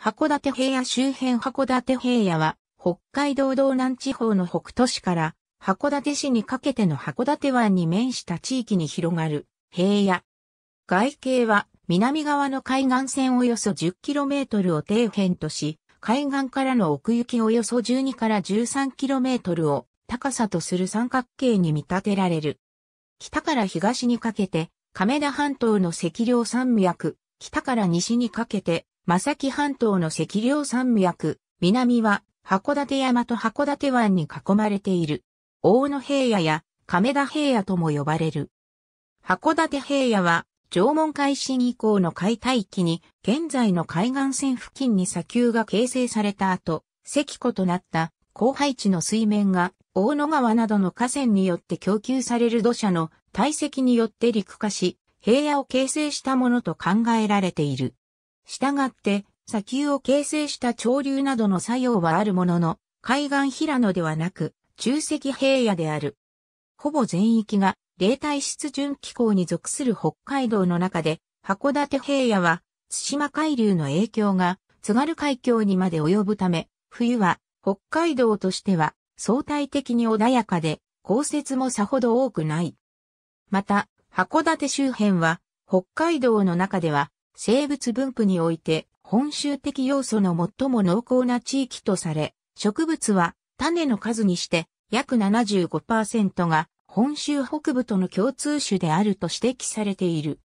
函館平野周辺函館平野は、北海道道南地方の北都市から、函館市にかけての函館湾に面した地域に広がる平野。外形は、南側の海岸線およそ 10km を底辺とし、海岸からの奥行きおよそ12から 13km を高さとする三角形に見立てられる。北から東にかけて、亀田半島の赤稜山脈、北から西にかけて、正木半島の赤稜山脈、南は函館山と函館湾に囲まれている。大野平野や亀田平野とも呼ばれる。函館平野は縄文海進以降の解体期に現在の海岸線付近に砂丘が形成された後、石湖となった荒廃地の水面が大野川などの河川によって供給される土砂の堆積によって陸化し、平野を形成したものと考えられている。従って、砂丘を形成した潮流などの作用はあるものの、海岸平野ではなく、中石平野である。ほぼ全域が、冷帯湿潤気候に属する北海道の中で、函館平野は、津島海流の影響が、津軽海峡にまで及ぶため、冬は、北海道としては、相対的に穏やかで、降雪もさほど多くない。また、函館周辺は、北海道の中では、生物分布において本州的要素の最も濃厚な地域とされ、植物は種の数にして約75%が本州北部との共通種であると指摘されている。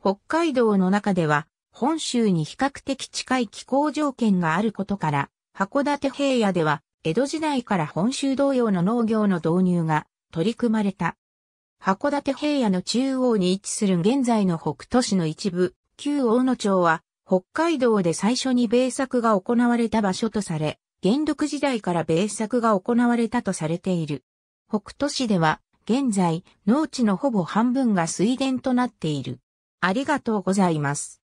北海道の中では本州に比較的近い気候条件があることから、函館平野では江戸時代から本州同様の農業の導入が取り組まれた。函館平野の中央に位置する現在の北斗市の一部、旧大野町は、北海道で最初に米作が行われた場所とされ、元禄時代から米作が行われたとされている。北斗市では、現在、農地のほぼ半分が水田となっている。ありがとうございます。